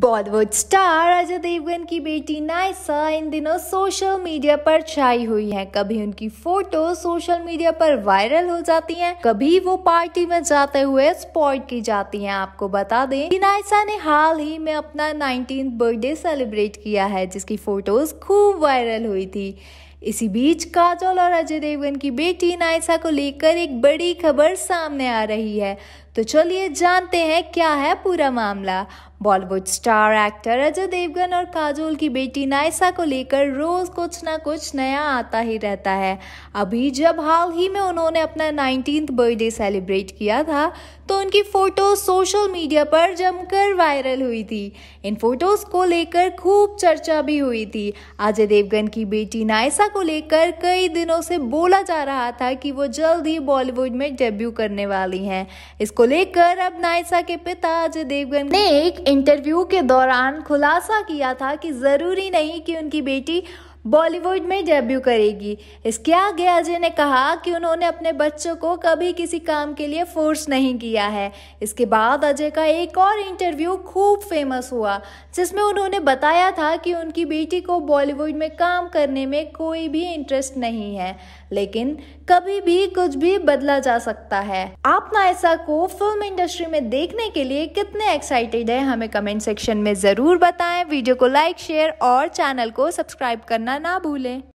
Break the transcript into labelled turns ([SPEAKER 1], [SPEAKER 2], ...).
[SPEAKER 1] Bollywood star Ajay Devgan की बेटी नायसा इन दिनों सोशल मीडिया पर छाई हुई है कभी उनकी फोटो सोशल मीडिया पर वायरल हो जाती हैं, कभी वो पार्टी में जाते हुए स्पॉट की जाती हैं। आपको बता दें कि नायसा ने हाल ही में अपना नाइनटीन बर्थडे सेलिब्रेट किया है जिसकी फोटोज खूब वायरल हुई थी इसी बीच काजल और अजय देवगन की बेटी नायसा को लेकर एक बड़ी खबर सामने आ रही है तो चलिए जानते हैं क्या है पूरा मामला Bollywood star actor Ajay Devgan और काजोल की बेटी नायसा को लेकर रोज कुछ ना कुछ नया आता ही रहता है अभी जब हाल ही में उन्होंने अपना नाइनटीन बर्थडे सेलिब्रेट किया था तो उनकी फोटो सोशल मीडिया पर जमकर वायरल हुई थी इन फोटोज को लेकर खूब चर्चा भी हुई थी अजय देवगन की बेटी नायसा को लेकर कई दिनों से बोला जा रहा था कि वो जल्द ही बॉलीवुड में डेब्यू करने वाली हैं इसको जिसको लेकर अब नायसा के पिता अजय देवगन ने एक इंटरव्यू के दौरान खुलासा किया था कि जरूरी नहीं कि उनकी बेटी बॉलीवुड में डेब्यू करेगी इसके आगे अजय ने कहा कि उन्होंने अपने बच्चों को कभी किसी काम के लिए फोर्स नहीं किया है इसके बाद अजय का एक और इंटरव्यू खूब फेमस हुआ जिसमें उन्होंने बताया था कि उनकी बेटी को बॉलीवुड में काम करने में कोई भी इंटरेस्ट नहीं है लेकिन कभी भी कुछ भी बदला जा सकता है आप नायसा को फिल्म इंडस्ट्री में देखने के लिए कितने एक्साइटेड है हमें कमेंट सेक्शन में ज़रूर बताएं वीडियो को लाइक शेयर और चैनल को सब्सक्राइब करना करना ना भूलें